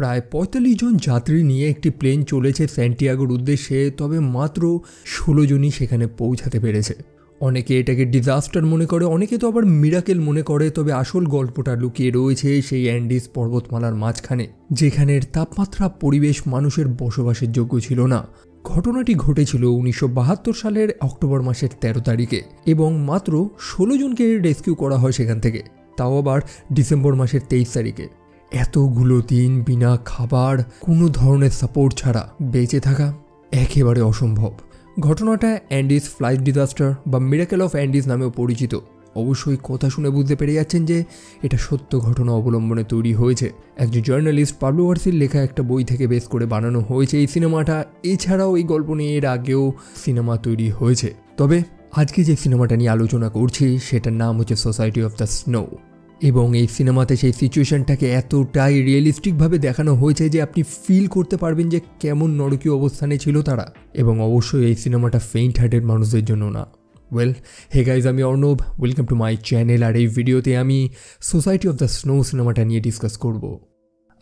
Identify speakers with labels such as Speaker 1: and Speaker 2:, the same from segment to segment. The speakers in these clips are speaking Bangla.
Speaker 1: প্রায় পঁয়তাল্লিশ জন যাত্রী নিয়ে একটি প্লেন চলেছে স্যান্টিয়াগোর উদ্দেশ্যে তবে মাত্র ষোলো জনই সেখানে পৌঁছাতে পেরেছে অনেকে এটাকে ডিজাস্টার মনে করে অনেকে তো আবার মিরাকেল মনে করে তবে আসল গল্পটা লুকিয়ে রয়েছে সেই অ্যান্ডিস পর্বতমালার মাঝখানে যেখানের তাপমাত্রা পরিবেশ মানুষের বসবাসের যোগ্য ছিল না ঘটনাটি ঘটেছিল উনিশশো সালের অক্টোবর মাসের ১৩ তারিখে এবং মাত্র ষোলো জনকে রেস্কিউ করা হয় সেখান থেকে তাও আবার ডিসেম্বর মাসের তেইশ তারিখে এতগুলো দিন বিনা খাবার কোনো ধরনের সাপোর্ট ছাড়া বেঁচে থাকা একেবারে অসম্ভব ঘটনাটা অ্যান্ডিস ফ্লাইট ডিজাস্টার বা মিরাকেল অফ অ্যান্ডিস নামেও পরিচিত অবশ্যই কথা শুনে বুঝতে পেরে যাচ্ছেন যে এটা সত্য ঘটনা অবলম্বনে তৈরি হয়েছে একজন জার্নালিস্ট পাবলু ওয়ার্সির লেখা একটা বই থেকে বেস করে বানানো হয়েছে এই সিনেমাটা এছাড়াও এই গল্প নিয়ে এর আগেও সিনেমা তৈরি হয়েছে তবে আজকে যে সিনেমাটা নিয়ে আলোচনা করছি সেটার নাম হচ্ছে সোসাইটি অফ দ্য স্নো এবং এই সিনেমাতে সেই সিচুয়েশনটাকে এতটাই রিয়েলিস্টিকভাবে দেখানো হয়েছে যে আপনি ফিল করতে পারবেন যে কেমন নরকীয় অবস্থানে ছিল তারা এবং অবশ্যই এই সিনেমাটা ফেইন্ট হার্টেড মানুষদের জন্য না ওয়েল হে গাইজ আমি Arnab welcome to my channel আর এই ভিডিওতে আমি সোসাইটি অফ দ্য স্নো সিনেমাটা নিয়ে ডিসকাস করব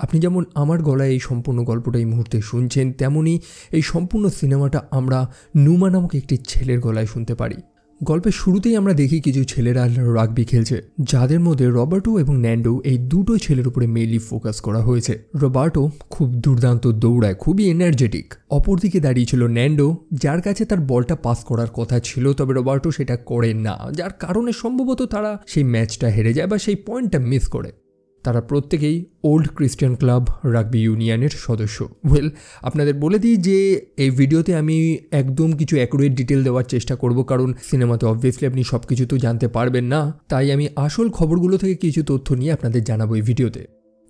Speaker 1: আপনি যেমন আমার গলায় এই সম্পূর্ণ গল্পটা এই মুহূর্তে শুনছেন তেমনই এই সম্পূর্ণ সিনেমাটা আমরা নুমা নামক একটি ছেলের গলায় শুনতে পারি গল্পের শুরুতেই আমরা দেখি কিছু ছেলেরা রাগবি খেলছে যাদের মধ্যে রবার্টো এবং ন্যান্ডো এই দুটো ছেলের উপরে মেইনলি ফোকাস করা হয়েছে রবার্টো খুব দুর্দান্ত দৌড়ায় খুবই এনার্জেটিক অপরদিকে দাঁড়িয়েছিল ন্যান্ডো যার কাছে তার বলটা পাস করার কথা ছিল তবে রবার্টো সেটা করে না যার কারণে সম্ভবত তারা সেই ম্যাচটা হেরে যায় বা সেই পয়েন্টটা মিস করে তারা প্রত্যেকেই ওল্ড ক্রিশ্চিয়ান ক্লাব রাগবি ইউনিয়নের সদস্য ওয়েল আপনাদের বলে দিই যে এই ভিডিওতে আমি একদম কিছু অ্যাকুরেট ডিটেল দেওয়ার চেষ্টা করব কারণ সিনেমাতে অবভিয়াসলি আপনি সব কিছু তো জানতে পারবেন না তাই আমি আসল খবরগুলো থেকে কিছু তথ্য নিয়ে আপনাদের জানাবো এই ভিডিওতে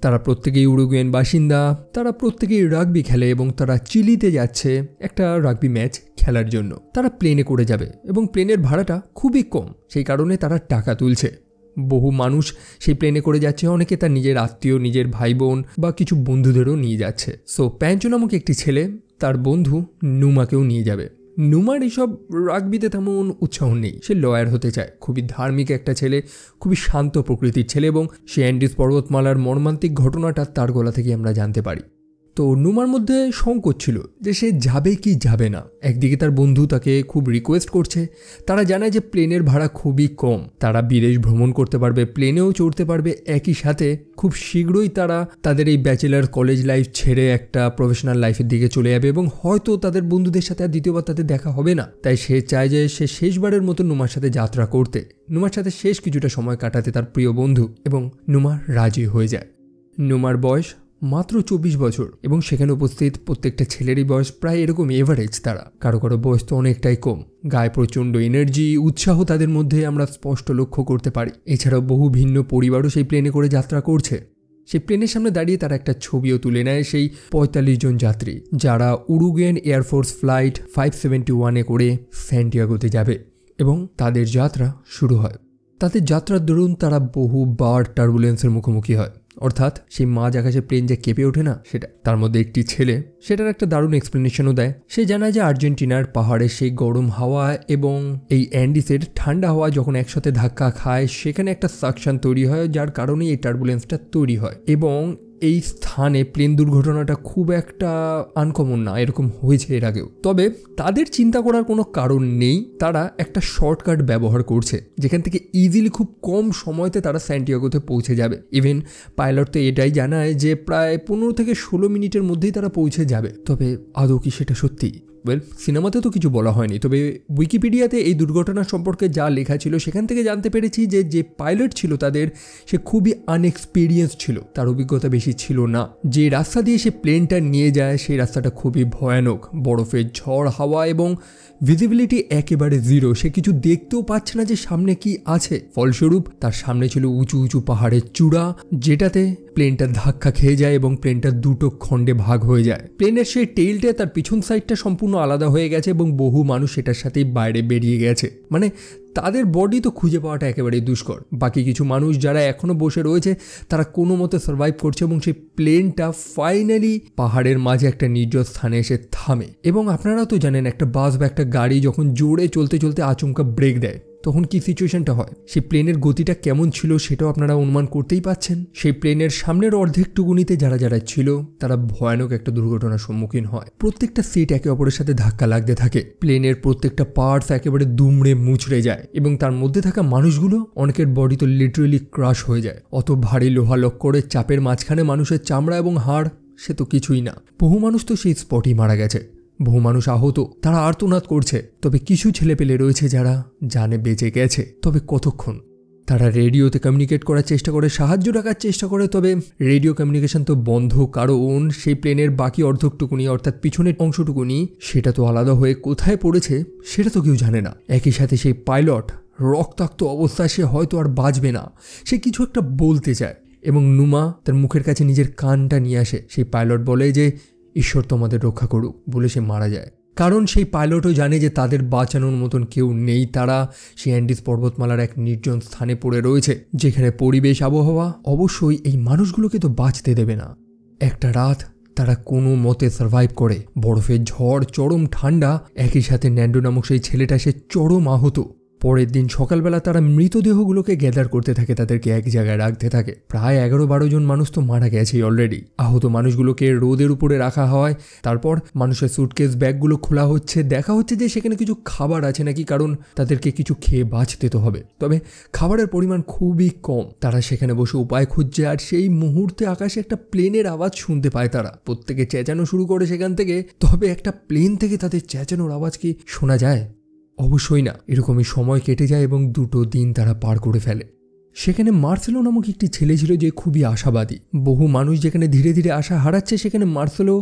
Speaker 1: তারা প্রত্যেকেই উরুগুয়েন বাসিন্দা তারা প্রত্যেকেই রাগবি খেলে এবং তারা চিলিতে যাচ্ছে একটা রাগবি ম্যাচ খেলার জন্য তারা প্লেনে করে যাবে এবং প্লেনের ভাড়াটা খুবই কম সেই কারণে তারা টাকা তুলছে বহু মানুষ সেই প্লেনে করে যাচ্ছে অনেকে তার নিজের আত্মীয় নিজের ভাই বোন বা কিছু বন্ধুদেরও নিয়ে যাচ্ছে সো প্যাঞ্চো নামক একটি ছেলে তার বন্ধু নুমাকেও নিয়ে যাবে নুমার এইসব রাগবিতে তেমন উৎসাহ নেই সে লয়ার হতে চায় খুবই ধার্মিক একটা ছেলে খুবই শান্ত প্রকৃতির ছেলে এবং সে অ্যান্ডিস পর্বতমালার মর্মান্তিক ঘটনাটা তার গলা থেকে আমরা জানতে পারি তো নুমার মধ্যে সংকট ছিল যে সে যাবে কি যাবে না একদিকে তার বন্ধু তাকে খুব রিকোয়েস্ট করছে তারা জানায় যে প্লেনের ভাড়া খুবই কম তারা বিদেশ ভ্রমণ করতে পারবে প্লেনেও চড়তে পারবে একই সাথে খুব শীঘ্রই তারা তাদের এই ব্যাচেলার কলেজ লাইফ ছেড়ে একটা প্রফেশনাল লাইফের দিকে চলে যাবে এবং হয়তো তাদের বন্ধুদের সাথে আর দ্বিতীয়বার তাদের দেখা হবে না তাই সে চায় যে সে শেষবারের মতো নুমার সাথে যাত্রা করতে নুমার সাথে শেষ কিছুটা সময় কাটাতে তার প্রিয় বন্ধু এবং নুমার রাজি হয়ে যায় নুমার বয়স মাত্র চব্বিশ বছর এবং সেখানে উপস্থিত প্রত্যেকটা ছেলেরই বয়স প্রায় এরকম এভারেজ তারা কারো কারো বয়স তো অনেকটাই কম গায়ে প্রচণ্ড এনার্জি উৎসাহ তাদের মধ্যে আমরা স্পষ্ট লক্ষ্য করতে পারি এছাড়াও বহু ভিন্ন পরিবারও সেই প্লেনে করে যাত্রা করছে সেই প্লেনের সামনে দাঁড়িয়ে তারা একটা ছবিও তুলে নেয় সেই পঁয়তাল্লিশ জন যাত্রী যারা Uruguayan air force flight five seventy ওয়ানে করে স্যান্টিয়াগোতে যাবে এবং তাদের যাত্রা শুরু হয় তাদের যাত্রার দরুন তারা বহুবার টার্বুলেন্সের মুখোমুখি হয় অর্থাৎ সেই মাঝ আকাশে প্লেন যে কেঁপে ওঠে না সেটা তার মধ্যে একটি ছেলে সেটার একটা দারুণ এক্সপ্লেনেশনও দেয় সে জানায় যে আর্জেন্টিনার পাহাড়ে সেই গরম হাওয়া এবং এই অ্যান্ডিসের ঠান্ডা হাওয়া যখন একসাথে ধাক্কা খায় সেখানে একটা সাকশান তৈরি হয় যার কারণে এই টার্বুলেন্সটা তৈরি হয় এবং এই স্থানে প্লেন দুর্ঘটনাটা খুব একটা আনকমন না এরকম হয়েছে এর আগেও তবে তাদের চিন্তা করার কোনো কারণ নেই তারা একটা শর্টকাট ব্যবহার করছে যেখান থেকে ইজিলি খুব কম সময়তে তারা স্যান্টিয়াগোতে পৌঁছে যাবে ইভেন পাইলট তো এটাই জানায় যে প্রায় পনেরো থেকে ষোলো মিনিটের মধ্যেই তারা পৌঁছে যাবে তবে আদৌ কি সেটা সত্যি ওয়েল সিনেমাতে তো কিছু বলা হয়নি তবে উইকিপিডিয়াতে এই দুর্ঘটনা সম্পর্কে যা লেখা ছিল সেখান থেকে জানতে পেরেছি যে যে পাইলট ছিল তাদের সে খুবই আনএক্সপিরিয়েন্স ছিল তার অভিজ্ঞতা বেশি ছিল না যে রাস্তা দিয়ে সে প্লেনটা নিয়ে যায় সেই রাস্তাটা খুবই ভয়ানক বরফের ঝড় হাওয়া এবং ভিজিবিলিটি একেবারে জিরো সে কিছু দেখতেও পাচ্ছে না যে সামনে কি আছে ফলস্বরূপ তার সামনে ছিল উঁচু উঁচু পাহাড়ের চূড়া যেটাতে প্লেনটা ধাক্কা খেয়ে যায় এবং প্লেনটা দুটো খণ্ডে ভাগ হয়ে যায় প্লেনের সেই টেইলটা তার পিছন সাইডটা সম্পূর্ণ আলাদা হয়ে গেছে এবং বহু মানুষ এটার সাথেই বাইরে বেরিয়ে গেছে মানে তাদের বডি তো খুঁজে পাওয়াটা একেবারেই দুষ্কর বাকি কিছু মানুষ যারা এখনও বসে রয়েছে তারা কোনো মতে সার্ভাইভ করছে এবং সেই প্লেনটা ফাইনালি পাহাড়ের মাঝে একটা নির্জন স্থানে এসে থামে এবং আপনারাও তো জানেন একটা বাস বা একটা গাড়ি যখন জোরে চলতে চলতে আচমকা ব্রেক দেয় তখন কি সিচুয়েশনটা হয় সেই প্লেনের গতিটা কেমন ছিল সেটাও আপনারা অনুমান করতেই পাচ্ছেন সেই প্লেনের সামনের অর্ধেকটুকুনিতে যারা যারা ছিল তারা ভয়ানক একটা দুর্ঘটনার সম্মুখীন হয় প্রত্যেকটা সিট একে অপরের সাথে ধাক্কা লাগতে থাকে প্লেনের প্রত্যেকটা পার্টস একেবারে দুমড়ে মুচড়ে যায় এবং তার মধ্যে থাকা মানুষগুলো অনেকের বডি তো লিটারেলি ক্রাশ হয়ে যায় অত ভারী লোহা লক্করের চাপের মাঝখানে মানুষের চামড়া এবং হাড় সে তো কিছুই না বহু মানুষ তো সেই স্পটই মারা গেছে বহু মানুষ আহত তারা আর্তনাদ করছে তবে কিছু ছেলেপেলে রয়েছে যারা জানে বেঁচে গেছে তবে কতক্ষণ তারা রেডিওতে কমিউনিকেট করার চেষ্টা করে সাহায্য রাখার চেষ্টা করে তবে রেডিও কমিউনিকেশন তো বন্ধ কারণ সেই প্লেনের বাকি অর্ধকটুকুনি অর্থাৎ পিছনের অংশটুকুনি সেটা তো আলাদা হয়ে কোথায় পড়েছে সেটা তো কেউ জানে না একই সাথে সেই পাইলট রক্তাক্ত অবস্থায় সে হয়তো আর বাঁচবে না সে কিছু একটা বলতে চায় এবং নুমা তার মুখের কাছে নিজের কানটা নিয়ে আসে সেই পাইলট বলে যে ঈশ্বর তোমাদের রক্ষা করুক বলে সে মারা যায় কারণ সেই পাইলটও জানে যে তাদের বাঁচানোর মতন কেউ নেই তারা সেই অ্যান্ডিস পর্বতমালার এক নির্জন স্থানে পড়ে রয়েছে যেখানে পরিবেশ আবহাওয়া অবশ্যই এই মানুষগুলোকে তো বাঁচতে দেবে না একটা রাত তারা কোনো মতে সার্ভাইভ করে বরফের ঝড় চরম ঠান্ডা একই সাথে ন্যান্ডো নামক সেই ছেলেটা সে চরম আহত পরের দিন সকালবেলা তারা মৃতদেহগুলোকে গ্যাদার করতে থাকে তাদেরকে এক জায়গায় রাখতে থাকে প্রায় এগারো বারো জন মানুষ তো মারা গেছেই অলরেডি আহত মানুষগুলোকে রোদের উপরে রাখা হয় তারপর মানুষের সুটকেস ব্যাগগুলো খোলা হচ্ছে দেখা হচ্ছে যে সেখানে কিছু খাবার আছে নাকি কারণ তাদেরকে কিছু খেয়ে বাঁচতে তো হবে তবে খাবারের পরিমাণ খুবই কম তারা সেখানে বসে উপায় খুঁজছে আর সেই মুহূর্তে আকাশে একটা প্লেনের আওয়াজ শুনতে পায় তারা প্রত্যেকে চেঁচানো শুরু করে সেখান থেকে তবে একটা প্লেন থেকে তাদের চেঁচানোর আওয়াজ কি শোনা যায় অবশ্যই না এরকমই সময় কেটে যায় এবং দুটো দিন তারা পার করে ফেলে সেখানে মার্সেলো নামক একটি ছেলে ছিল যে খুবই আশাবাদী বহু মানুষ যেখানে ধীরে ধীরে আশা হারাচ্ছে সেখানে মার্সেলো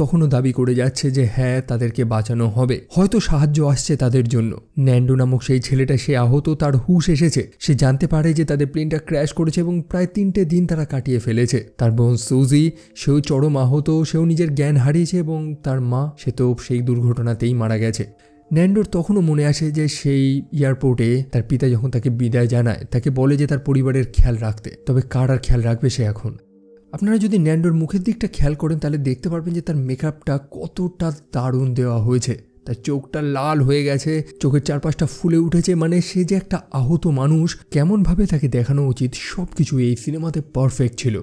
Speaker 1: তখনও দাবি করে যাচ্ছে যে হ্যাঁ তাদেরকে বাঁচানো হবে হয়তো সাহায্য আসছে তাদের জন্য ন্যান্ডো নামক সেই ছেলেটা সে আহত তার হুশ এসেছে সে জানতে পারে যে তাদের প্লেনটা ক্র্যাশ করেছে এবং প্রায় তিনটে দিন তারা কাটিয়ে ফেলেছে তার বোন সুজি সেও চরম আহত সেও নিজের জ্ঞান হারিয়েছে এবং তার মা সে তো সেই দুর্ঘটনাতেই মারা গেছে ন্যান্ডোর তখনও মনে আসে যে সেই এয়ারপোর্টে তার পিতা যখন তাকে বিদায় জানায় তাকে বলে যে তার পরিবারের খেয়াল রাখতে তবে কার আর খেয়াল রাখবে সে এখন আপনারা যদি ন্যান্ডোর মুখের দিকটা খেয়াল করেন তাহলে দেখতে পারবেন যে তার মেকআপটা কতটা দারুণ দেওয়া হয়েছে তার চোখটা লাল হয়ে গেছে চোখের চারপাশটা ফুলে উঠেছে মানে সে যে একটা আহত মানুষ কেমনভাবে তাকে দেখানো উচিত সব কিছু এই সিনেমাতে পারফেক্ট ছিল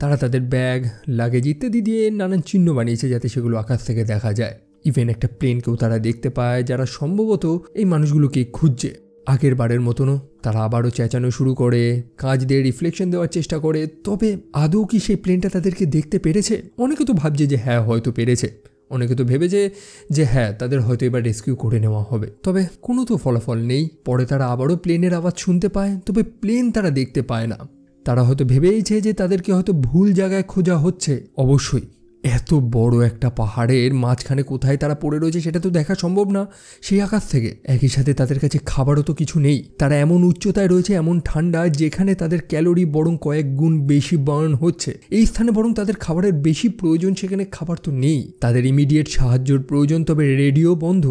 Speaker 1: তারা তাদের ব্যাগ লাগেজ ইত্যাদি দিয়ে নানান চিহ্ন বানিয়েছে যাতে সেগুলো আকাশ থেকে দেখা যায় ইভেন একটা প্লেনকেও তারা দেখতে পায় যারা সম্ভবত এই মানুষগুলোকে খুঁজছে আগের বারের মতনও তারা আবারও চেঁচানো শুরু করে কাজ দিয়ে রিফ্লেকশন দেওয়ার চেষ্টা করে তবে আদৌ কি সেই প্লেনটা তাদেরকে দেখতে পেরেছে অনেকে তো ভাবছে যে হ্যাঁ হয়তো পেরেছে অনেকে তো ভেবেছে যে হ্যাঁ তাদের হয়তো এবার রেস্কিউ করে নেওয়া হবে তবে কোনো তো ফলাফল নেই পরে তারা আবারও প্লেনের আওয়াজ শুনতে পায় তবে প্লেন তারা দেখতে পায় না তারা হয়তো ভেবেইছে যে তাদেরকে হয়তো ভুল জায়গায় খোঁজা হচ্ছে অবশ্যই এত বড় একটা পাহাড়ের মাঝখানে কোথায় তারা পড়ে রয়েছে সেটা তো দেখা সম্ভব না সেই আকাশ থেকে একই সাথে তাদের কাছে খাবারও তো কিছু নেই তারা এমন উচ্চতায় রয়েছে এমন ঠান্ডা যেখানে তাদের ক্যালোরি বরং কয়েক গুণ বেশি বার্ন হচ্ছে এই স্থানে বরং তাদের খাবারের বেশি প্রয়োজন সেখানে খাবার তো নেই তাদের ইমিডিয়েট সাহায্যর প্রয়োজন তবে রেডিও বন্ধ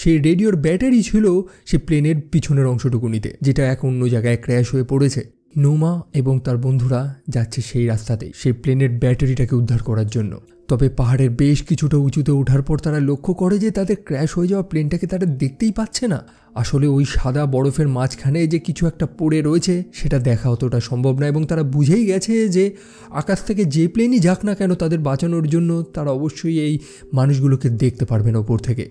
Speaker 1: সেই রেডিওর ব্যাটারি ছিল সে প্লেনের পিছনের অংশটুকুনিতে যেটা এক অন্য জায়গায় ক্র্যাশ হয়ে পড়েছে নোমা এবং তার বন্ধুরা যাচ্ছে সেই রাস্তাতে সেই প্লেনের ব্যাটারিটাকে উদ্ধার করার জন্য তবে পাহাড়ের বেশ কিছুটা উঁচুতে ওঠার পর তারা লক্ষ্য করে যে তাদের ক্র্যাশ হয়ে যাওয়া প্লেনটাকে তারা দেখতেই পাচ্ছে না আসলে ওই সাদা বরফের মাঝখানে যে কিছু একটা পড়ে রয়েছে সেটা দেখা অতটা সম্ভব না এবং তারা বুঝেই গেছে যে আকাশ থেকে যে প্লেনই যাক না কেন তাদের বাঁচানোর জন্য তারা অবশ্যই এই মানুষগুলোকে দেখতে পারবেন ওপর থেকে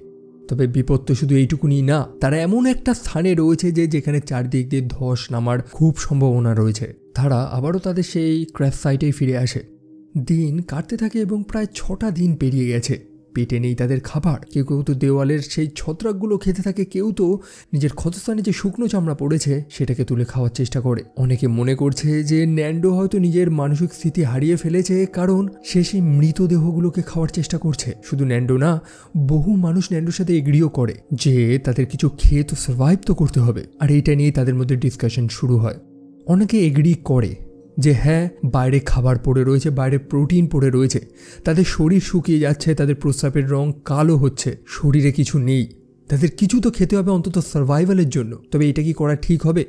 Speaker 1: তবে বিপদ তো শুধু এইটুকুনি না তারা এমন একটা স্থানে রয়েছে যে যেখানে চারদিক দিয়ে ধস নামার খুব সম্ভাবনা রয়েছে তারা আবারও তাদের সেই ক্র্যাশ সাইটেই ফিরে আসে দিন কাটতে থাকে এবং প্রায় ছটা দিন পেরিয়ে গেছে পেটে নেই তাদের খাবার কেউ কেউ তো দেওয়ালের সেই ছত্রাকগুলো খেতে থাকে কেউ তো নিজের ক্ষতস্থানে যে শুকনো চামড়া পড়েছে সেটাকে তুলে খাওয়ার চেষ্টা করে অনেকে মনে করছে যে ন্যান্ডো হয়তো নিজের মানসিক স্থিতি হারিয়ে ফেলেছে কারণ সে সেই মৃতদেহগুলোকে খাওয়ার চেষ্টা করছে শুধু ন্যান্ডো না বহু মানুষ ন্যান্ডোর সাথে এগ্রিও করে যে তাদের কিছু খেয়ে তো সার্ভাইভ তো করতে হবে আর এটা নিয়ে তাদের মধ্যে ডিসকাশন শুরু হয় অনেকে এগ্রি করে যে হ্যাঁ বাইরে খাবার পড়ে রয়েছে বাইরে প্রোটিন পড়ে রয়েছে তাদের শরীর শুকিয়ে যাচ্ছে তাদের প্রস্রাবের রং কালো হচ্ছে শরীরে কিছু নেই তাদের কিছু তো খেতে হবে অন্তত সার্ভাইভালের জন্য তবে এটা কি করা ঠিক হবে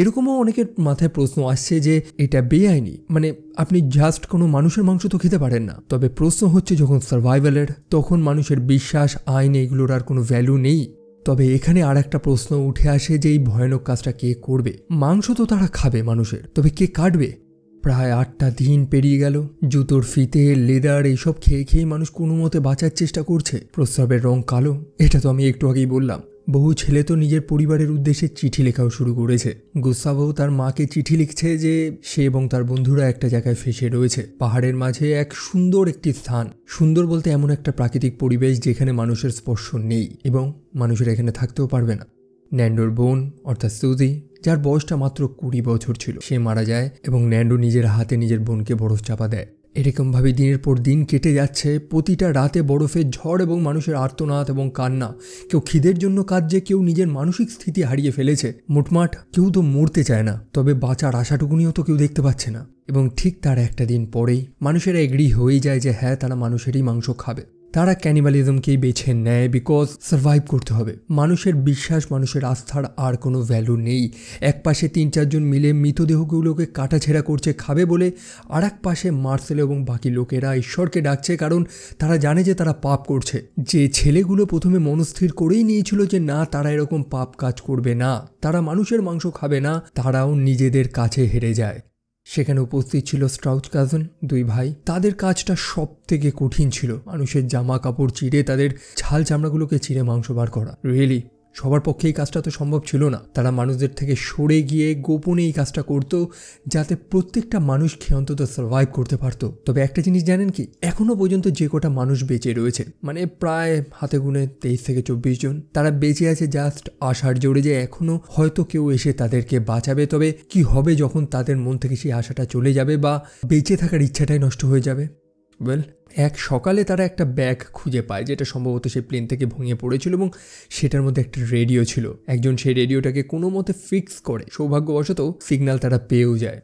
Speaker 1: এরকমও অনেকের মাথায় প্রশ্ন আসছে যে এটা বেআইনি মানে আপনি জাস্ট কোনো মানুষের মাংস তো খেতে পারেন না তবে প্রশ্ন হচ্ছে যখন সার্ভাইভালের তখন মানুষের বিশ্বাস আইন এগুলোর আর কোনো ভ্যালু নেই তবে এখানে আর একটা প্রশ্ন উঠে আসে যে এই ভয়ানক কাজটা কে করবে মাংস তো তারা খাবে মানুষের তবে কে কাটবে প্রায় আটটা দিন পেরিয়ে গেল জুতোর ফিতে লেদার এইসব খেয়ে খেয়ে মানুষ কোনো মতে বাঁচার চেষ্টা করছে প্রস্রাবের রং কালো এটা তো আমি একটু আগেই বললাম বহু ছেলে তো নিজের পরিবারের উদ্দেশ্যে চিঠি লেখাও শুরু করেছে গুসাভও তার মাকে চিঠি লিখছে যে সে এবং তার বন্ধুরা একটা জায়গায় ফেসে রয়েছে পাহাড়ের মাঝে এক সুন্দর একটি স্থান সুন্দর বলতে এমন একটা প্রাকৃতিক পরিবেশ যেখানে মানুষের স্পর্শ নেই এবং মানুষের এখানে থাকতেও পারবে না ন্যান্ডোর বোন অর্থাৎ সুজি যার বয়সটা মাত্র কুড়ি বছর ছিল সে মারা যায় এবং ন্যান্ডো নিজের হাতে নিজের বোনকে বরফ চাপা দেয় এরকমভাবে দিনের পর দিন কেটে যাচ্ছে প্রতিটা রাতে বরফের ঝড় এবং মানুষের আর্তনাদ এবং কান্না কেউ খিদের জন্য কাঁদছে কেউ নিজের মানসিক স্থিতি হারিয়ে ফেলেছে মোটমাট কেউ তো মরতে চায় না তবে বাঁচার আশাটুকুনিও তো কেউ দেখতে পাচ্ছে না এবং ঠিক তার একটা দিন পরেই মানুষেরা এগ্রি হয়ে যায় যে হ্যাঁ তারা মানুষেরই মাংস খাবে তারা ক্যানিবালিজমকেই বেছে নেয় বিকজ সার্ভাইভ করতে হবে মানুষের বিশ্বাস মানুষের আস্থার আর কোনো ভ্যালু নেই এক পাশে তিন চারজন মিলে মৃতদেহগুলোকে কাটাছেড়া করছে খাবে বলে আর এক পাশে মার্সেল এবং বাকি লোকেরা ঈশ্বরকে ডাকছে কারণ তারা জানে যে তারা পাপ করছে যে ছেলেগুলো প্রথমে মনস্থির করেই নিয়েছিল যে না তারা এরকম পাপ কাজ করবে না তারা মানুষের মাংস খাবে না তারাও নিজেদের কাছে হেরে যায় সেখানে উপস্থিত ছিল স্ট্রাউচ কাজন দুই ভাই তাদের কাজটা সব থেকে কঠিন ছিল মানুষের জামা কাপড় চিড়ে তাদের ছাল চামড়াগুলোকে চিড়ে মাংস বার করা রিয়েলি সবার পক্ষে এই কাজটা তো সম্ভব ছিল না তারা মানুষদের থেকে সরে গিয়ে গোপনে এই কাজটা করত যাতে প্রত্যেকটা মানুষ খেয়ে অন্তত সার্ভাইভ করতে পারত তবে একটা জিনিস জানেন কি এখনও পর্যন্ত যে কটা মানুষ বেঁচে রয়েছে মানে প্রায় হাতে গুনে তেইশ থেকে চব্বিশ জন তারা বেঁচে আছে জাস্ট আশার জোরে যে এখনও হয়তো কেউ এসে তাদেরকে বাঁচাবে তবে কি হবে যখন তাদের মন থেকে সেই আশাটা চলে যাবে বা বেঁচে থাকার ইচ্ছাটাই নষ্ট হয়ে যাবে ওয়েল এক সকালে তারা একটা ব্যাগ খুঁজে পায় যেটা সম্ভবত সেই প্লেন থেকে ভেঙে পড়েছিল এবং সেটার মধ্যে একটা রেডিও ছিল একজন সেই রেডিওটাকে কোনো মতে ফিক্স করে সৌভাগ্যবশত সিগন্যাল তারা পেয়েও যায়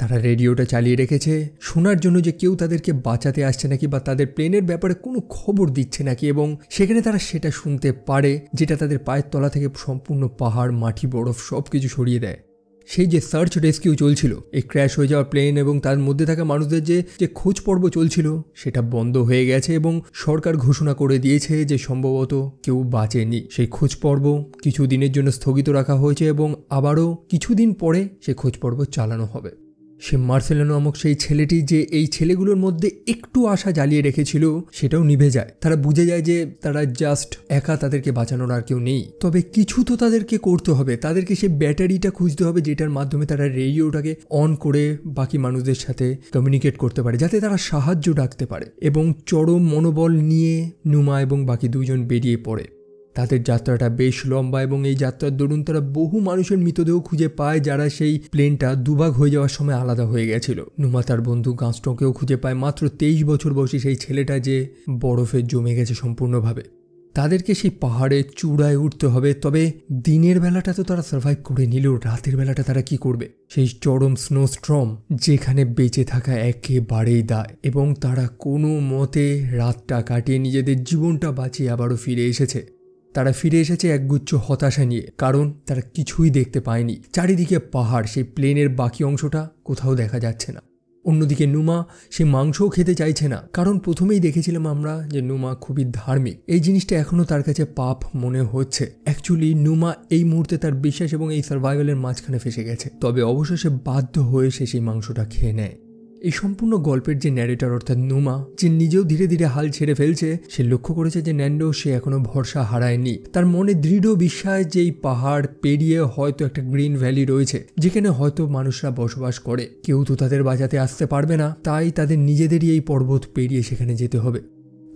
Speaker 1: তারা রেডিওটা চালিয়ে রেখেছে শোনার জন্য যে কেউ তাদেরকে বাঁচাতে আসছে নাকি বা তাদের প্লেনের ব্যাপারে কোনো খবর দিচ্ছে নাকি এবং সেখানে তারা সেটা শুনতে পারে যেটা তাদের পায়ের তলা থেকে সম্পূর্ণ পাহাড় মাটি বরফ সব কিছু সরিয়ে দেয় সেই যে সার্চ রেস্কিউ চলছিল এই ক্র্যাশ হয়ে যাওয়া প্লেন এবং তার মধ্যে থাকা মানুষদের যে যে খোঁজ পর্ব চলছিল সেটা বন্ধ হয়ে গেছে এবং সরকার ঘোষণা করে দিয়েছে যে সম্ভবত কেউ বাঁচেনি সেই খোঁজ পর্ব কিছুদিনের জন্য স্থগিত রাখা হয়েছে এবং আবারও কিছুদিন পরে সেই খোঁজ পর্ব চালানো হবে সে মার্সেলো নামক সেই ছেলেটি যে এই ছেলেগুলোর মধ্যে একটু আশা জ্বালিয়ে রেখেছিল সেটাও নিভে যায় তারা বুঝে যায় যে তারা জাস্ট একা তাদেরকে বাঁচানোর আর কেউ নেই তবে কিছু তো তাদেরকে করতে হবে তাদেরকে সেই ব্যাটারিটা খুঁজতে হবে যেটার মাধ্যমে তারা রেডিওটাকে অন করে বাকি মানুষদের সাথে কমিউনিকেট করতে পারে যাতে তারা সাহায্য ডাকতে পারে এবং চরম মনোবল নিয়ে নুমা এবং বাকি দুজন বেরিয়ে পড়ে তাদের যাত্রাটা বেশ লম্বা এবং এই যাত্রার দরুন তারা বহু মানুষের মৃতদেহ খুঁজে পায় যারা সেই প্লেনটা দুভাগ হয়ে যাওয়ার সময় আলাদা হয়ে গেছিল নুমা তার বন্ধু গাঁস্টকেও খুঁজে পায় মাত্র তেইশ বছর বয়সে সেই ছেলেটা যে বরফে জমে গেছে সম্পূর্ণভাবে তাদেরকে সেই পাহাড়ে চূড়ায় উঠতে হবে তবে দিনের বেলাটা তো তারা সার্ভাইভ করে নিলেও রাতের বেলাটা তারা কি করবে সেই চরম স্নো স্ট্রম যেখানে বেঁচে থাকা একেবারেই দায় এবং তারা কোনো মতে রাতটা কাটিয়ে নিজেদের জীবনটা বাঁচিয়ে আবারও ফিরে এসেছে তারা ফিরে এসেছে একগুচ্ছ হতাশা নিয়ে কারণ তারা কিছুই দেখতে পায়নি চারিদিকে পাহাড় সেই প্লেনের বাকি অংশটা কোথাও দেখা যাচ্ছে না অন্যদিকে নুমা সে মাংসও খেতে চাইছে না কারণ প্রথমেই দেখেছিলাম আমরা যে নুমা খুবই ধার্মিক এই জিনিসটা এখনও তার কাছে পাপ মনে হচ্ছে অ্যাকচুয়ালি নুমা এই মুহূর্তে তার বিশ্বাস এবং এই সার্ভাইভালের মাঝখানে ফেসে গেছে তবে অবশেষে বাধ্য হয়ে সে সেই মাংসটা খেয়ে নেয় এই সম্পূর্ণ গল্পের যে ন্যারেটার অর্থাৎ নুমা যে নিজেও ধীরে ধীরে হাল ছেড়ে ফেলছে সে লক্ষ্য করেছে যে ন্যান্ডো সে এখনো ভরসা হারায়নি তার মনে দৃঢ় বিশ্বাস যে এই পাহাড় পেরিয়ে হয়তো একটা গ্রিন ভ্যালি রয়েছে যেখানে হয়তো মানুষরা বসবাস করে কেউ তো তাদের বাঁচাতে আসতে পারবে না তাই তাদের নিজেদেরই এই পর্বত পেরিয়ে সেখানে যেতে হবে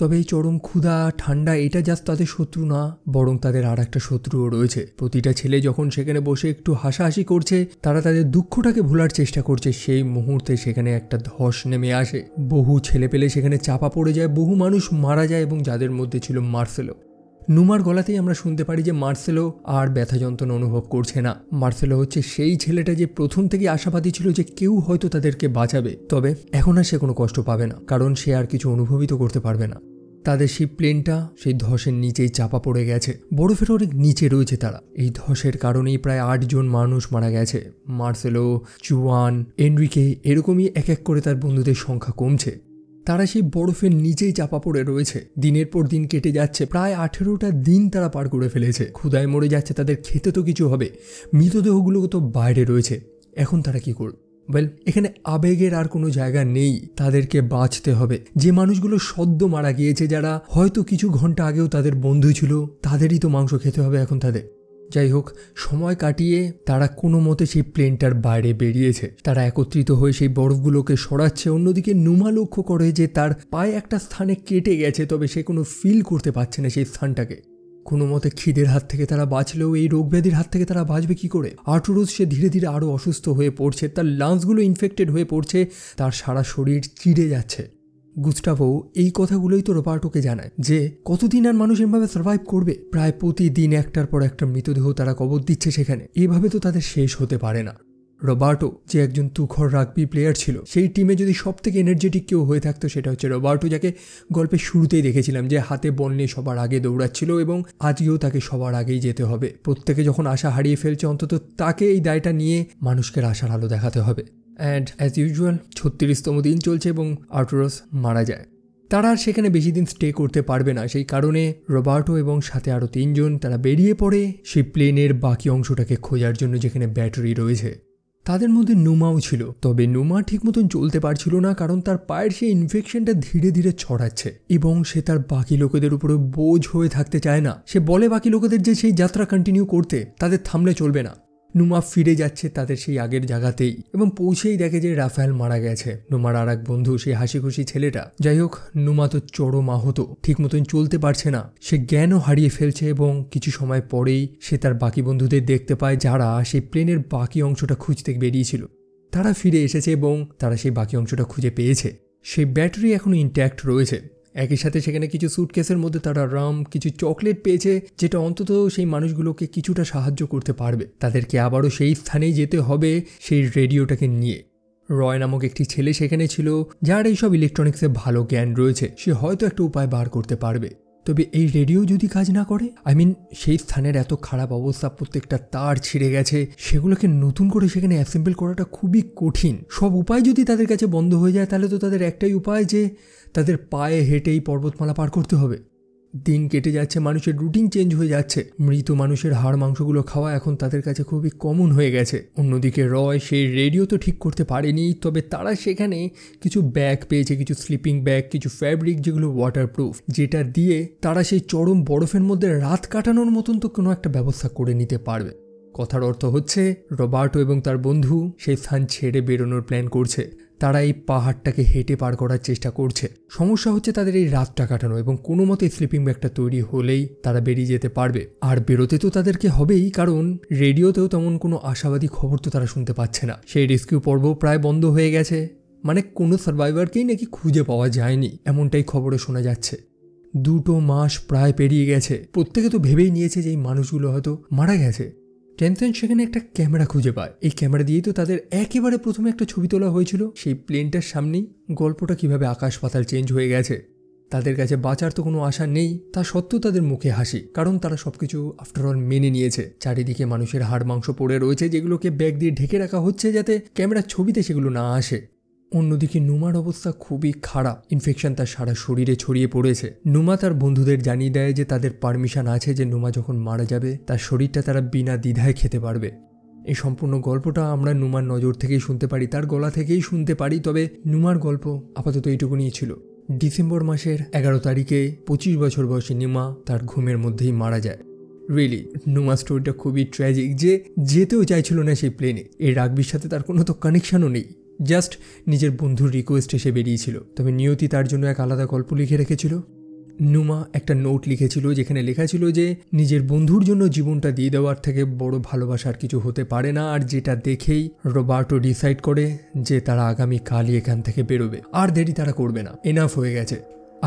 Speaker 1: তবে এই চরম ক্ষুধা ঠান্ডা এটা জাস্ট তাদের শত্রু না বরং তাদের আর একটা শত্রুও রয়েছে প্রতিটা ছেলে যখন সেখানে বসে একটু হাসাহাসি করছে তারা তাদের দুঃখটাকে ভোলার চেষ্টা করছে সেই মুহূর্তে সেখানে একটা ধস নেমে আসে বহু ছেলে পেলে সেখানে চাপা পড়ে যায় বহু মানুষ মারা যায় এবং যাদের মধ্যে ছিল মার্সেলো নুমার গলাতেই আমরা শুনতে পারি যে মার্সেলো আর ব্যথা যন্ত্রণা অনুভব করছে না মার্সেলো হচ্ছে সেই ছেলেটা যে প্রথম থেকে আশাবাদী ছিল যে কেউ হয়তো তাদেরকে বাঁচাবে তবে এখন আর সে কোনো কষ্ট পাবে না কারণ সে আর কিছু অনুভবিত করতে পারবে না তাদের সেই প্লেনটা সেই ধসের নিচেই চাপা পড়ে গেছে বরফের অনেক নিচে রয়েছে তারা এই ধসের কারণেই প্রায় আটজন মানুষ মারা গেছে মার্সেলো চুয়ান এনরিকে এরকমই এক এক করে তার বন্ধুদের সংখ্যা কমছে তারা সেই বরফের নিচেই চাপা পড়ে রয়েছে দিনের পর দিন কেটে যাচ্ছে প্রায় আঠেরোটা দিন তারা পার করে ফেলেছে ক্ষুদায় মরে যাচ্ছে তাদের খেতে তো কিছু হবে মৃতদেহগুলো তো বাইরে রয়েছে এখন তারা কি করবে ওয়েল এখানে আবেগের আর কোনো জায়গা নেই তাদেরকে বাঁচতে হবে যে মানুষগুলো সদ্য মারা গিয়েছে যারা হয়তো কিছু ঘন্টা আগেও তাদের বন্ধু ছিল তাদেরই তো মাংস খেতে হবে এখন তাদের যাই হোক সময় কাটিয়ে তারা কোনো মতে সেই প্লেনটার বাইরে বেরিয়েছে তারা একত্রিত হয়ে সেই বরফগুলোকে সরাচ্ছে অন্যদিকে নুমা লক্ষ্য করে যে তার পায়ে একটা স্থানে কেটে গেছে তবে সে কোনো ফিল করতে পারছে না সেই স্থানটাকে কোনো মতে খিদের হাত থেকে তারা বাঁচলেও এই রোগব্যাধির হাত থেকে তারা বাঁচবে কি করে আর্টুরুস সে ধীরে ধীরে আরও অসুস্থ হয়ে পড়ছে তার লাংসগুলো ইনফেক্টেড হয়ে পড়ছে তার সারা শরীর চিড়ে যাচ্ছে গুস্টাভো এই কথাগুলোই তো রোপার্টোকে জানায় যে কতদিন আর মানুষ এভাবে সার্ভাইভ করবে প্রায় প্রতিদিন একটার পর একটা মৃতদেহ তারা কবর দিচ্ছে সেখানে এভাবে তো তাদের শেষ হতে পারে না রবার্টো যে একজন তুখর রাগবি প্লেয়ার ছিল সেই টিমে যদি সব থেকে এনার্জেটিক কেউ হয়ে থাকতো সেটা হচ্ছে রবার্টো যাকে গল্পের শুরুতেই দেখেছিলাম যে হাতে বল নিয়ে সবার আগে দৌড়াচ্ছিল এবং আজকেও তাকে সবার আগেই যেতে হবে প্রত্যেকে যখন আশা হারিয়ে ফেলছে অন্তত তাকে এই দায়টা নিয়ে মানুষকে আশার আলো দেখাতে হবে অ্যান্ড অ্যাজ ইউজুয়াল ছত্রিশতম দিন চলছে এবং আর্টোরস মারা যায় তারা আর সেখানে বেশি দিন স্টে করতে পারবে না সেই কারণে রবার্টো এবং সাথে আরও তিনজন তারা বেরিয়ে পড়ে সেই প্লেনের বাকি অংশটাকে খোঁজার জন্য যেখানে ব্যাটারি রয়েছে তাদের মধ্যে নুমাও ছিল তবে নুমা ঠিক মতন চলতে পারছিল না কারণ তার পায়ের সেই ইনফেকশনটা ধীরে ধীরে ছড়াচ্ছে এবং সে তার বাকি লোকেদের উপরে বোঝ হয়ে থাকতে চায় না সে বলে বাকি লোকেদের যে সেই যাত্রা কন্টিনিউ করতে তাদের থামলে চলবে না নুমা ফিরে যাচ্ছে তাদের সেই আগের জায়গাতেই এবং পৌঁছেই দেখে যে রাফায়েল মারা গেছে নুমার আর এক বন্ধু সেই হাসি খুশি ছেলেটা যাই হোক নুমা তো চরম আহত ঠিক মতন চলতে পারছে না সে জ্ঞানও হারিয়ে ফেলছে এবং কিছু সময় পরেই সে তার বাকি বন্ধুদের দেখতে পায় যারা সেই প্লেনের বাকি অংশটা খুঁজতে বেরিয়েছিল তারা ফিরে এসেছে এবং তারা সেই বাকি অংশটা খুঁজে পেয়েছে সেই ব্যাটারি এখনও ইন্ট্যাক্ট রয়েছে একই সাথে সেখানে কিছু সুটকেসের মধ্যে তারা রাম কিছু চকলেট পেয়েছে যেটা অন্তত সেই মানুষগুলোকে কিছুটা সাহায্য করতে পারবে তাদেরকে আবারও সেই স্থানেই যেতে হবে সেই রেডিওটাকে নিয়ে রয় নামক একটি ছেলে সেখানে ছিল যার এইসব ইলেকট্রনিক্সে ভালো জ্ঞান রয়েছে সে হয়তো একটা উপায় বার করতে পারবে তবে এই রেডিও যদি কাজ না করে আই মিন সেই স্থানের এত খারাপ অবস্থা প্রত্যেকটা তার ছিঁড়ে গেছে সেগুলোকে নতুন করে সেখানে অ্যাসেম্বল করাটা খুবই কঠিন সব উপায় যদি তাদের কাছে বন্ধ হয়ে যায় তাহলে তো তাদের একটাই উপায় যে তাদের পায়ে হেঁটেই পর্বতমালা পার করতে হবে দিন কেটে যাচ্ছে মানুষের রুটিন চেঞ্জ হয়ে যাচ্ছে মৃত মানুষের হাড় মাংসগুলো খাওয়া এখন তাদের কাছে খুবই কমন হয়ে গেছে অন্যদিকে রয় সেই রেডিও তো ঠিক করতে পারেনি তবে তারা সেখানে কিছু ব্যাগ পেয়েছে কিছু স্লিপিং ব্যাগ কিছু ফ্যাব্রিক যেগুলো ওয়াটারপ্রুফ যেটা দিয়ে তারা সেই চরম বরফের মধ্যে রাত কাটানোর মতন তো কোনো একটা ব্যবস্থা করে নিতে পারবে কথার অর্থ হচ্ছে রবার্টো এবং তার বন্ধু সেই স্থান ছেড়ে বেরোনোর প্ল্যান করছে তারা এই পাহাড়টাকে হেঁটে পার করার চেষ্টা করছে সমস্যা হচ্ছে তাদের এই রাতটা কাটানো এবং কোনো মতে স্লিপিং ব্যাগটা তৈরি হলেই তারা বেরিয়ে যেতে পারবে আর বেরোতে তো তাদেরকে হবেই কারণ রেডিওতেও তেমন কোনো আশাবাদী খবর তো তারা শুনতে পাচ্ছে না সেই রেস্কিউ পর্ব প্রায় বন্ধ হয়ে গেছে মানে কোনো সার্ভাইভারকেই নাকি খুঁজে পাওয়া যায়নি এমনটাই খবরে শোনা যাচ্ছে দুটো মাস প্রায় পেরিয়ে গেছে প্রত্যেকে তো ভেবেই নিয়েছে যে এই মানুষগুলো হয়তো মারা গেছে ট্যানথেন সেখানে একটা ক্যামেরা খুঁজে পায় এই ক্যামেরা দিয়েই তো তাদের একেবারে প্রথমে একটা ছবি তোলা হয়েছিল সেই প্লেনটার সামনেই গল্পটা কিভাবে আকাশ পাতাল চেঞ্জ হয়ে গেছে তাদের কাছে বাঁচার তো কোনো আশা নেই তা সত্ত্বেও তাদের মুখে হাসি কারণ তারা সবকিছু আফটারঅল মেনে নিয়েছে চারিদিকে মানুষের হাড় মাংস পড়ে রয়েছে যেগুলোকে ব্যাগ দিয়ে ঢেকে রাখা হচ্ছে যাতে ক্যামেরার ছবিতে সেগুলো না আসে অন্যদিকে নুমার অবস্থা খুবই খারাপ ইনফেকশন তার সারা শরীরে ছড়িয়ে পড়েছে নুমা তার বন্ধুদের জানিয়ে দেয় যে তাদের পারমিশন আছে যে নুমা যখন মারা যাবে তার শরীরটা তারা বিনা দ্বিধায় খেতে পারবে এই সম্পূর্ণ গল্পটা আমরা নুমার নজর থেকেই শুনতে পারি তার গলা থেকেই শুনতে পারি তবে নুমার গল্প আপাতত নিয়ে ছিল ডিসেম্বর মাসের এগারো তারিখে পঁচিশ বছর বয়সী নিমা তার ঘুমের মধ্যেই মারা যায় রিয়েলি নুমা স্টোরিটা খুবই ট্র্যাজিক যে যেতেও চাইছিল না সেই প্লেনে এই রাগবির সাথে তার কোনো তো কানেকশানও নেই জাস্ট নিজের বন্ধুর রিকোয়েস্ট এসে বেরিয়েছিল তবে নিয়তি তার জন্য এক আলাদা গল্প লিখে রেখেছিল নুমা একটা নোট লিখেছিল যেখানে লেখা ছিল যে নিজের বন্ধুর জন্য জীবনটা দিয়ে দেওয়ার থেকে বড় ভালোবাসার কিছু হতে পারে না আর যেটা দেখেই রোবার্টো ডিসাইড করে যে তারা আগামী কালই এখান থেকে বেরোবে আর দেরি তারা করবে না এনাফ হয়ে গেছে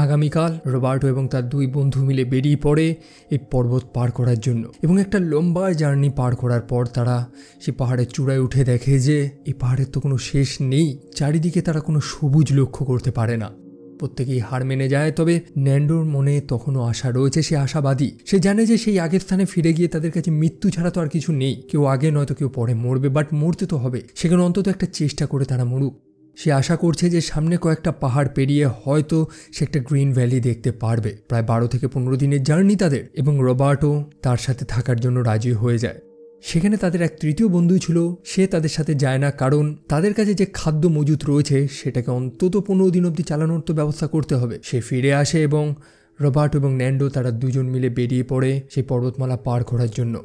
Speaker 1: আগামীকাল রোবার্টো এবং তার দুই বন্ধু মিলে বেরিয়ে পড়ে এই পর্বত পার করার জন্য এবং একটা লম্বা জার্নি পার করার পর তারা সে পাহাড়ের চূড়ায় উঠে দেখে যে এই পাহাড়ের তো কোনো শেষ নেই চারিদিকে তারা কোনো সবুজ লক্ষ্য করতে পারে না প্রত্যেকেই হার মেনে যায় তবে ন্যান্ডোর মনে তখনও আশা রয়েছে সে আশাবাদী সে জানে যে সেই আগের স্থানে ফিরে গিয়ে তাদের কাছে মৃত্যু ছাড়া তো আর কিছু নেই কেউ আগে নয়তো কেউ পরে মরবে বাট মরতে তো হবে সেখানে অন্তত একটা চেষ্টা করে তারা মরুক সে আশা করছে যে সামনে কয়েকটা পাহাড় পেরিয়ে হয়তো সে একটা গ্রিন ভ্যালি দেখতে পারবে প্রায় বারো থেকে পনেরো দিনের জার্নি তাদের এবং রবার্টও তার সাথে থাকার জন্য রাজি হয়ে যায় সেখানে তাদের এক তৃতীয় বন্ধু ছিল সে তাদের সাথে যায় না কারণ তাদের কাছে যে খাদ্য মজুত রয়েছে সেটাকে অন্তত পনেরো দিন অবধি চালানোর তো ব্যবস্থা করতে হবে সে ফিরে আসে এবং রবার্ট এবং ন্যান্ডো তারা দুজন মিলে বেরিয়ে পড়ে সেই পর্বতমালা পার করার জন্য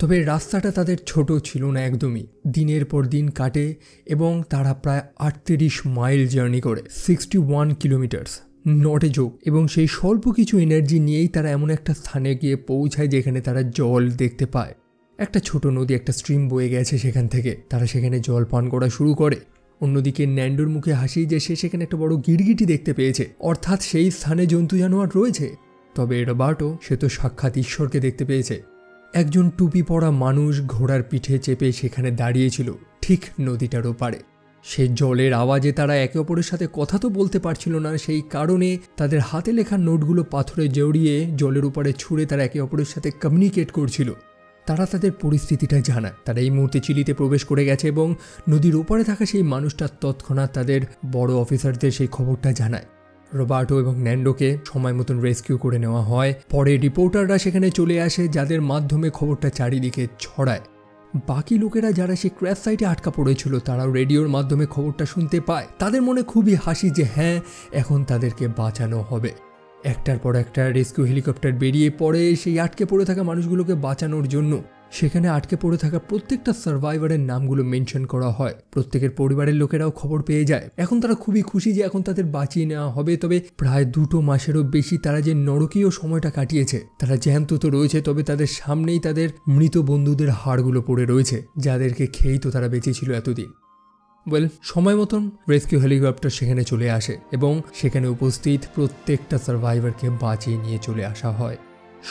Speaker 1: তবে রাস্তাটা তাদের ছোট ছিল না একদমই দিনের পর দিন কাটে এবং তারা প্রায় আটত্রিশ মাইল জার্নি করে সিক্সটি ওয়ান কিলোমিটার্স নটে যোগ এবং সেই স্বল্প কিছু এনার্জি নিয়েই তারা এমন একটা স্থানে গিয়ে পৌঁছায় যেখানে তারা জল দেখতে পায় একটা ছোট নদী একটা স্ট্রিম বয়ে গেছে সেখান থেকে তারা সেখানে জল পান করা শুরু করে অন্যদিকে ন্যান্ডোর মুখে হাসি যে সে সেখানে একটা বড় গিরগিটি দেখতে পেয়েছে অর্থাৎ সেই স্থানে জন্তু জানোয়ার রয়েছে তবে রবার্টো সে তো সাক্ষাৎ ঈশ্বরকে দেখতে পেয়েছে একজন টুপি পরা মানুষ ঘোড়ার পিঠে চেপে সেখানে দাঁড়িয়েছিল ঠিক নদীটার ওপারে সে জলের আওয়াজে তারা একে অপরের সাথে কথা তো বলতে পারছিল না সেই কারণে তাদের হাতে লেখা নোটগুলো পাথরে জড়িয়ে জলের উপরে ছুঁড়ে তারা একে অপরের সাথে কমিউনিকেট করছিল তারা তাদের পরিস্থিতিটা জানায় তারা এই মুহূর্তে চিলিতে প্রবেশ করে গেছে এবং নদীর ওপারে থাকা সেই মানুষটা তৎক্ষণাৎ তাদের বড় অফিসারদের সেই খবরটা জানায় রোবার্টো এবং ন্যান্ডোকে সময় মতন রেস্কিউ করে নেওয়া হয় পরে রিপোর্টাররা সেখানে চলে আসে যাদের মাধ্যমে খবরটা চারিদিকে ছড়ায় বাকি লোকেরা যারা সেই ক্র্যাশ সাইটে আটকা পড়েছিল তারাও রেডিওর মাধ্যমে খবরটা শুনতে পায় তাদের মনে খুবই হাসি যে হ্যাঁ এখন তাদেরকে বাঁচানো হবে একটার পর একটা রেস্কিউ হেলিকপ্টার বেরিয়ে পড়ে সেই আটকে পড়ে থাকা মানুষগুলোকে বাঁচানোর জন্য সেখানে আটকে পড়ে থাকা প্রত্যেকটা সার্ভাইভারের নামগুলো মেনশন করা হয় প্রত্যেকের পরিবারের লোকেরাও খবর পেয়ে যায় এখন তারা খুবই খুশি যে এখন তাদের বাঁচিয়ে নেওয়া হবে তবে প্রায় দুটো মাসেরও বেশি তারা যে নরকীয় সময়টা কাটিয়েছে তারা জ্যান্ত তো রয়েছে তবে তাদের সামনেই তাদের মৃত বন্ধুদের হাড়গুলো পড়ে রয়েছে যাদেরকে খেয়েই তো তারা বেঁচেছিল এতদিন ওয়েল সময় মতন রেস্কিউ হেলিকপ্টার সেখানে চলে আসে এবং সেখানে উপস্থিত প্রত্যেকটা সার্ভাইভারকে বাঁচিয়ে নিয়ে চলে আসা হয়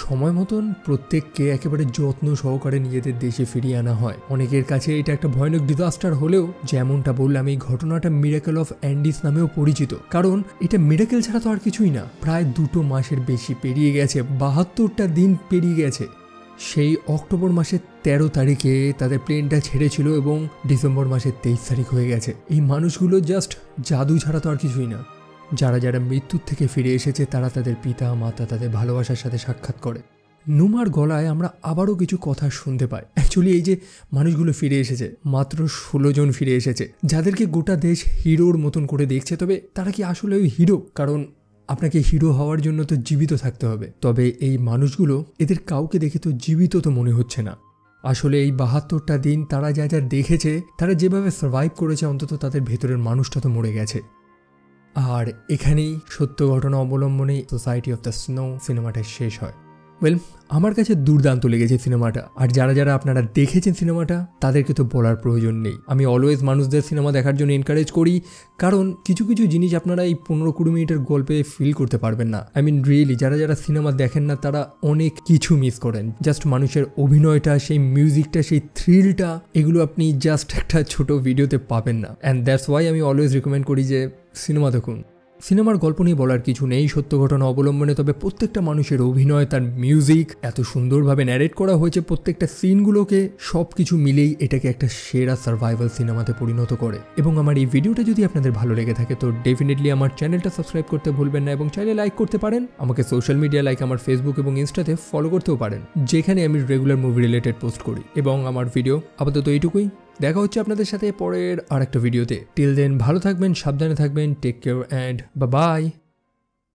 Speaker 1: সময় মতন প্রত্যেককে একেবারে যত্ন সহকারে নিজেদের দেশে ফিরিয়ে আনা হয় অনেকের কাছে এটা একটা ভয়ানক ডিজাস্টার হলেও যেমনটা বললাম এই ঘটনাটা মিরাকেল অফ অ্যান্ডিস নামেও পরিচিত কারণ এটা মিরাকেল ছাড়া তো আর কিছুই না প্রায় দুটো মাসের বেশি পেরিয়ে গেছে বাহাত্তরটা দিন পেরিয়ে গেছে সেই অক্টোবর মাসের তেরো তারিখে তাদের প্লেনটা ছেড়েছিল এবং ডিসেম্বর মাসের তেইশ তারিখ হয়ে গেছে এই মানুষগুলো জাস্ট জাদু ছাড়া তো আর কিছুই না যারা যারা মৃত্যুর থেকে ফিরে এসেছে তারা তাদের পিতা মাতা তাদের ভালোবাসার সাথে সাক্ষাৎ করে নুমার গলায় আমরা আবারও কিছু কথা শুনতে পাই অ্যাকচুয়ালি এই যে মানুষগুলো ফিরে এসেছে মাত্র ষোলো জন ফিরে এসেছে যাদেরকে গোটা দেশ হিরোর মতন করে দেখছে তবে তারা কি আসলে ওই হিরো কারণ আপনাকে হিরো হওয়ার জন্য তো জীবিত থাকতে হবে তবে এই মানুষগুলো এদের কাউকে দেখে তো জীবিত তো মনে হচ্ছে না আসলে এই বাহাত্তরটা দিন তারা যা যা দেখেছে তারা যেভাবে সার্ভাইভ করেছে অন্তত তাদের ভেতরের মানুষটা তো মরে গেছে আর এখানেই সত্য ঘটনা অবলম্বনে সোসাইটি অফ দ্য স্নো সিনেমাটা শেষ হয় ওয়েল আমার কাছে দুর্দান্ত লেগেছে সিনেমাটা আর যারা যারা আপনারা দেখেছেন সিনেমাটা তাদেরকে তো বলার প্রয়োজন নেই আমি অলওয়েজ মানুষদের সিনেমা দেখার জন্য এনকারেজ করি কারণ কিছু কিছু জিনিস আপনারা এই পনেরো কুড়ি মিনিটের গল্পে ফিল করতে পারবেন না আই মিন রিয়েলি যারা যারা সিনেমা দেখেন না তারা অনেক কিছু মিস করেন জাস্ট মানুষের অভিনয়টা সেই মিউজিকটা সেই থ্রিলটা এগুলো আপনি জাস্ট একটা ছোট ভিডিওতে পাবেন না অ্যান্ড দ্যাটস ওয়াই আমি অলওয়েজ রেকমেন্ড করি যে সিনেমা দেখুন সিনেমার গল্প নিয়ে বলার কিছু নেই সত্য ঘটনা অবলম্বনে তবে প্রত্যেকটা মানুষের অভিনয় তার মিউজিক এত সুন্দরভাবে ন্যারেট করা হয়েছে প্রত্যেকটা সিনগুলোকে সব কিছু মিলেই এটাকে একটা সেরা সার্ভাইভাল সিনেমাতে পরিণত করে এবং আমার এই ভিডিওটা যদি আপনাদের ভালো লেগে থাকে তো ডেফিনেটলি আমার চ্যানেলটা সাবস্ক্রাইব করতে ভুলবেন না এবং চাইলে লাইক করতে পারেন আমাকে সোশ্যাল মিডিয়া লাইক আমার ফেসবুক এবং ইনস্টাতে ফলো করতেও পারেন যেখানে আমি রেগুলার মুভি রিলেটেড পোস্ট করি এবং আমার ভিডিও আপাতত এইটুকুই দেখা হচ্ছে আপনাদের সাথে পরের আর একটা ভিডিওতে টিল দেন ভালো থাকবেন সাবধানে থাকবেন টেক কেয়ার অ্যান্ড বা বাই